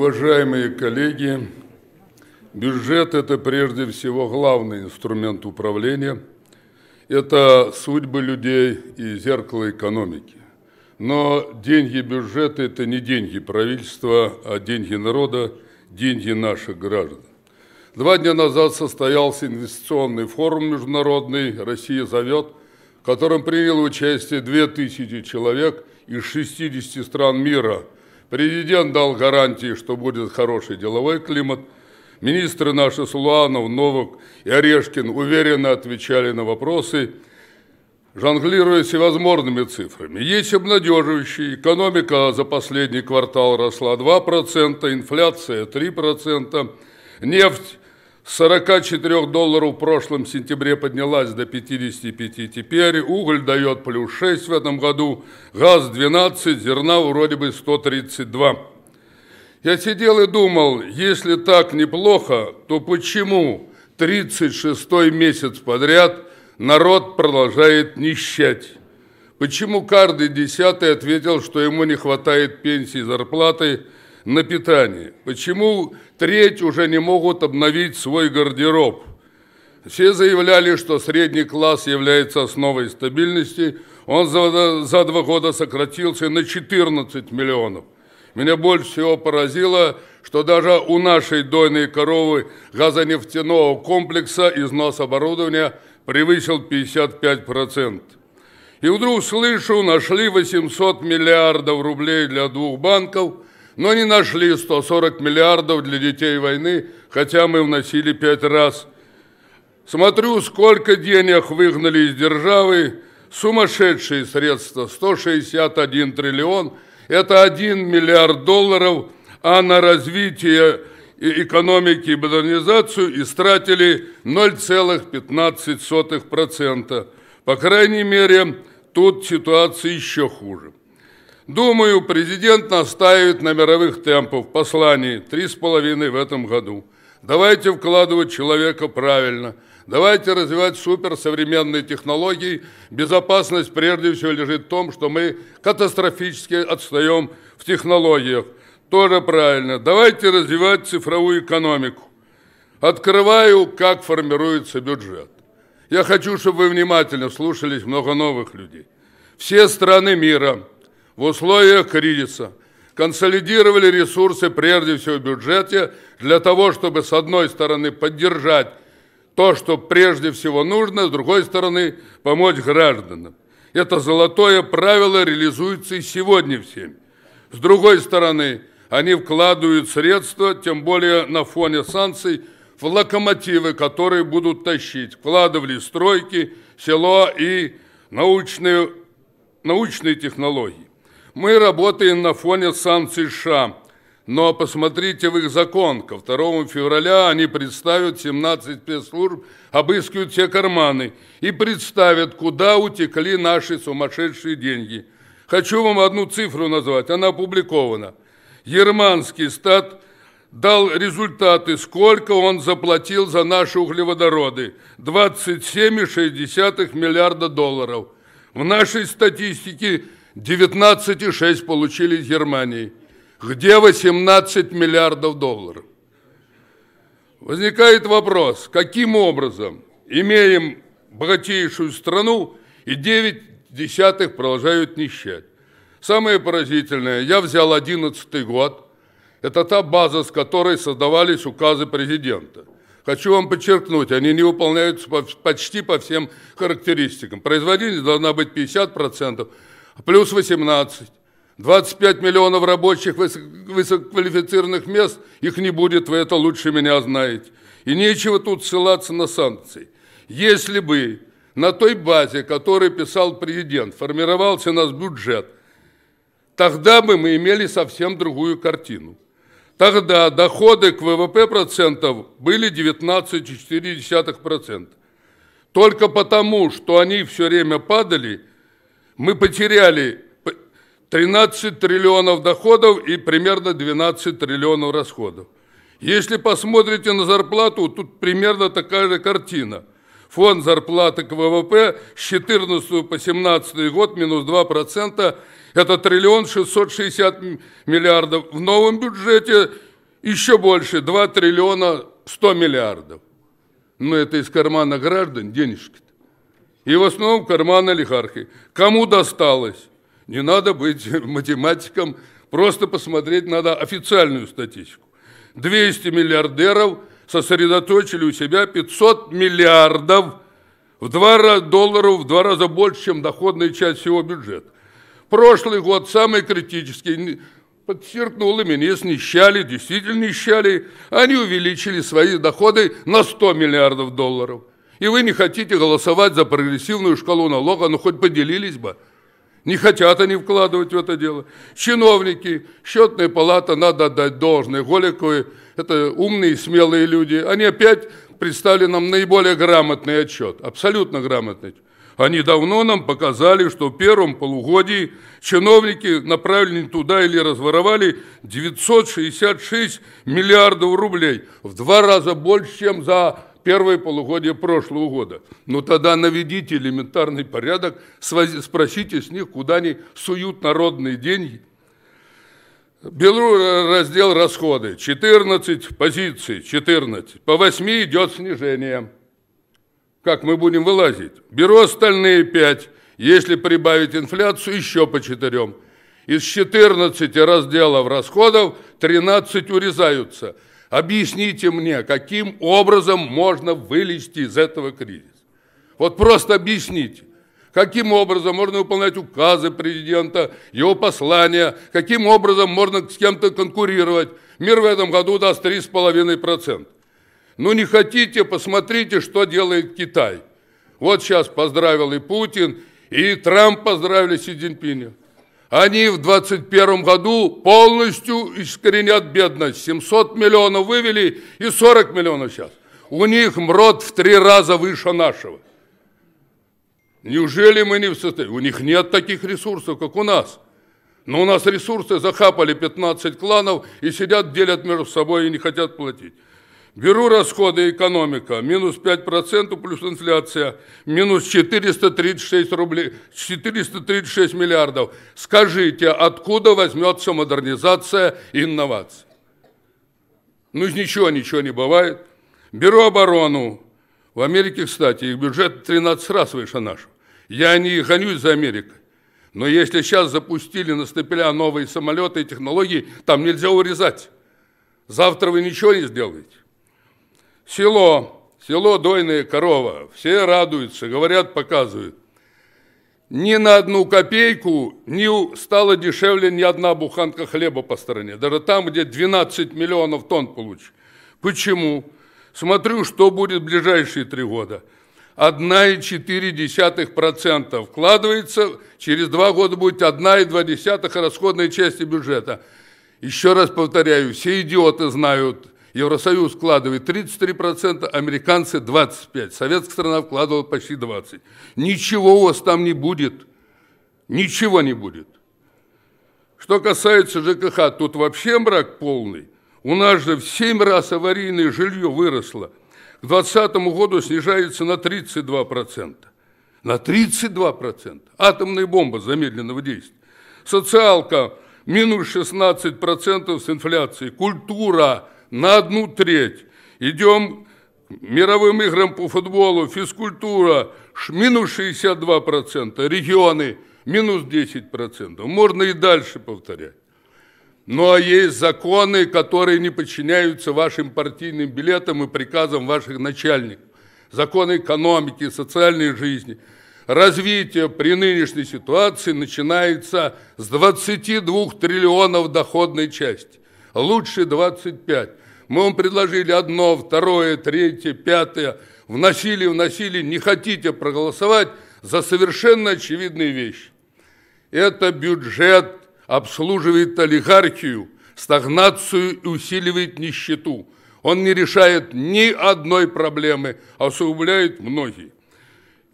Уважаемые коллеги, бюджет – это прежде всего главный инструмент управления, это судьбы людей и зеркало экономики. Но деньги бюджета – это не деньги правительства, а деньги народа, деньги наших граждан. Два дня назад состоялся инвестиционный форум международный «Россия зовет», в котором приняло участие 2000 человек из 60 стран мира – Президент дал гарантии, что будет хороший деловой климат. Министры наши Сулуанов, Новок и Орешкин уверенно отвечали на вопросы, жонглируя всевозможными цифрами. Есть обнадеживающие. Экономика за последний квартал росла 2%, инфляция 3%, нефть с 44 долларов в прошлом сентябре поднялась до 55 теперь. Уголь дает плюс 6 в этом году. Газ 12, зерна вроде бы 132. Я сидел и думал, если так неплохо, то почему 36 месяц подряд народ продолжает нищать? Почему каждый десятый ответил, что ему не хватает пенсии и зарплаты на питание? Почему треть уже не могут обновить свой гардероб. Все заявляли, что средний класс является основой стабильности. Он за, за два года сократился на 14 миллионов. Меня больше всего поразило, что даже у нашей дойной коровы газонефтяного комплекса износ оборудования превысил 55%. И вдруг слышу, нашли 800 миллиардов рублей для двух банков – но не нашли 140 миллиардов для детей войны, хотя мы вносили пять раз. Смотрю, сколько денег выгнали из державы, сумасшедшие средства, 161 триллион, это 1 миллиард долларов, а на развитие экономики и модернизацию истратили 0,15%. По крайней мере, тут ситуация еще хуже. Думаю, президент настаивает на мировых темпах в послании половиной в этом году. Давайте вкладывать человека правильно. Давайте развивать суперсовременные технологии. Безопасность прежде всего лежит в том, что мы катастрофически отстаем в технологиях. Тоже правильно. Давайте развивать цифровую экономику. Открываю, как формируется бюджет. Я хочу, чтобы вы внимательно слушались много новых людей. Все страны мира – в условиях кризиса консолидировали ресурсы прежде всего в бюджете для того, чтобы с одной стороны поддержать то, что прежде всего нужно, с другой стороны помочь гражданам. Это золотое правило реализуется и сегодня всем. С другой стороны, они вкладывают средства, тем более на фоне санкций, в локомотивы, которые будут тащить. Вкладывали стройки, село и научные, научные технологии. Мы работаем на фоне санкций США, но посмотрите в их закон. Ко 2 февраля они представят 17 спецслужб, обыскивают все карманы и представят, куда утекли наши сумасшедшие деньги. Хочу вам одну цифру назвать, она опубликована. Ерманский стат дал результаты, сколько он заплатил за наши углеводороды. 27,6 миллиарда долларов. В нашей статистике – 19,6 получили из Германии, где 18 миллиардов долларов. Возникает вопрос, каким образом имеем богатейшую страну и 9 десятых продолжают нищать. Самое поразительное, я взял 11 год, это та база, с которой создавались указы президента. Хочу вам подчеркнуть, они не выполняются почти по всем характеристикам. Производительность должна быть 50%, а плюс 18. 25 миллионов рабочих высококвалифицированных мест, их не будет, вы это лучше меня знаете. И нечего тут ссылаться на санкции. Если бы на той базе, которой писал президент, формировался у нас бюджет, тогда бы мы имели совсем другую картину. Тогда доходы к ВВП процентов были 19,4%. Только потому, что они все время падали – мы потеряли 13 триллионов доходов и примерно 12 триллионов расходов. Если посмотрите на зарплату, тут примерно такая же картина. Фонд зарплаты к ВВП с 14 по 17 год минус 2%, это триллион 660 миллиардов. В новом бюджете еще больше, 2 триллиона 100 миллиардов. Но это из кармана граждан денежки-то. И в основном карман олигархи. Кому досталось? Не надо быть математиком, просто посмотреть надо официальную статистику. 200 миллиардеров сосредоточили у себя 500 миллиардов в два раза, долларов в два раза больше, чем доходная часть всего бюджета. Прошлый год самый критический, подчеркнул и министр, нищали, действительно нищали, они увеличили свои доходы на 100 миллиардов долларов. И вы не хотите голосовать за прогрессивную шкалу налога, ну хоть поделились бы. Не хотят они вкладывать в это дело. Чиновники, счетная палата, надо отдать должное. Голиковы – это умные, смелые люди. Они опять представили нам наиболее грамотный отчет, абсолютно грамотный. Они давно нам показали, что в первом полугодии чиновники направили туда или разворовали 966 миллиардов рублей. В два раза больше, чем за первое полугодие прошлого года. но тогда наведите элементарный порядок, спросите с них, куда они суют народные деньги. Беру раздел расходы. 14 позиций, 14. По 8 идет снижение. Как мы будем вылазить? Беру остальные 5. Если прибавить инфляцию, еще по 4. Из 14 разделов расходов 13 урезаются – Объясните мне, каким образом можно вылезти из этого кризиса? Вот просто объясните. Каким образом можно выполнять указы президента, его послания? Каким образом можно с кем-то конкурировать? Мир в этом году даст 3,5%. Ну не хотите, посмотрите, что делает Китай. Вот сейчас поздравил и Путин, и Трамп поздравили Си Цзиньпиня. Они в 2021 году полностью искоренят бедность. 700 миллионов вывели и 40 миллионов сейчас. У них МРОД в три раза выше нашего. Неужели мы не в состоянии? У них нет таких ресурсов, как у нас. Но у нас ресурсы захапали 15 кланов и сидят, делят между собой и не хотят платить. Беру расходы экономика, минус 5% плюс инфляция, минус 436, рублей, 436 миллиардов. Скажите, откуда возьмется модернизация и инновации? Ну, из ничего ничего не бывает. Беру оборону. В Америке, кстати, их бюджет 13 раз выше нашего. Я не гонюсь за Америкой. Но если сейчас запустили на стапеля новые самолеты и технологии, там нельзя урезать. Завтра вы ничего не сделаете. Село, село Дойная Корова. Все радуются, говорят, показывают. Ни на одну копейку не стало дешевле ни одна буханка хлеба по стране. Даже там, где 12 миллионов тонн получишь. Почему? Смотрю, что будет в ближайшие три года. 1,4% вкладывается, через два года будет 1,2 расходной части бюджета. Еще раз повторяю, все идиоты знают – Евросоюз вкладывает 33%, американцы 25%. Советская страна вкладывала почти 20%. Ничего у вас там не будет. Ничего не будет. Что касается ЖКХ, тут вообще мрак полный. У нас же в 7 раз аварийное жилье выросло. К 2020 году снижается на 32%. На 32%. Атомная бомба замедленного действия. Социалка минус 16% с инфляцией. Культура – на одну треть. Идем к мировым играм по футболу, физкультура, минус 62%, регионы минус 10%. Можно и дальше повторять. Ну а есть законы, которые не подчиняются вашим партийным билетам и приказам ваших начальников. Законы экономики, социальной жизни. Развитие при нынешней ситуации начинается с 22 триллионов доходной части. Лучше 25. Мы вам предложили одно, второе, третье, пятое. Вносили, вносили, не хотите проголосовать за совершенно очевидные вещи. Это бюджет обслуживает олигархию, стагнацию и усиливает нищету. Он не решает ни одной проблемы, а усугубляет многие.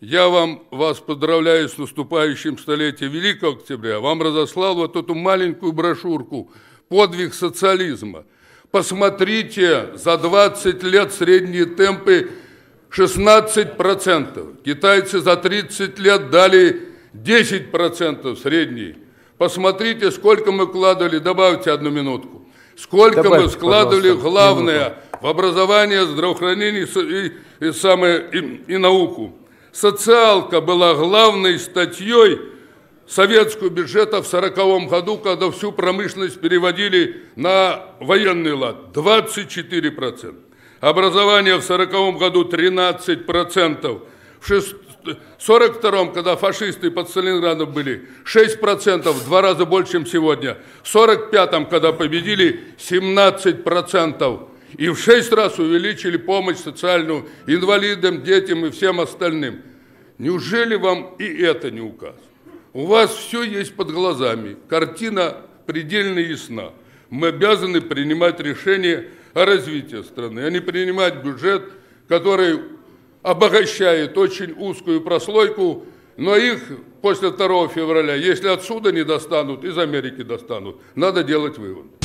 Я вам, вас поздравляю с наступающим столетием Великого Октября. Вам разослал вот эту маленькую брошюрку «Подвиг социализма». Посмотрите, за 20 лет средние темпы 16%. Китайцы за 30 лет дали 10% средний. Посмотрите, сколько мы вкладывали, добавьте одну минутку. Сколько Добавьте, мы вкладывали главное минуту. в образование, здравоохранение и, и, самое, и, и науку. Социалка была главной статьей советского бюджета в 1940 году, когда всю промышленность переводили на военный лад – 24%. Образование в 1940 году 13%. В 1942, когда фашисты под Сталинградом были, 6%, в два раза больше, чем сегодня. В 1945, когда победили, 17%. И в шесть раз увеличили помощь социальную инвалидам, детям и всем остальным. Неужели вам и это не указано? У вас все есть под глазами, картина предельно ясна. Мы обязаны принимать решение о развитии страны, а не принимать бюджет, который обогащает очень узкую прослойку, но их после 2 февраля, если отсюда не достанут, из Америки достанут. Надо делать вывод.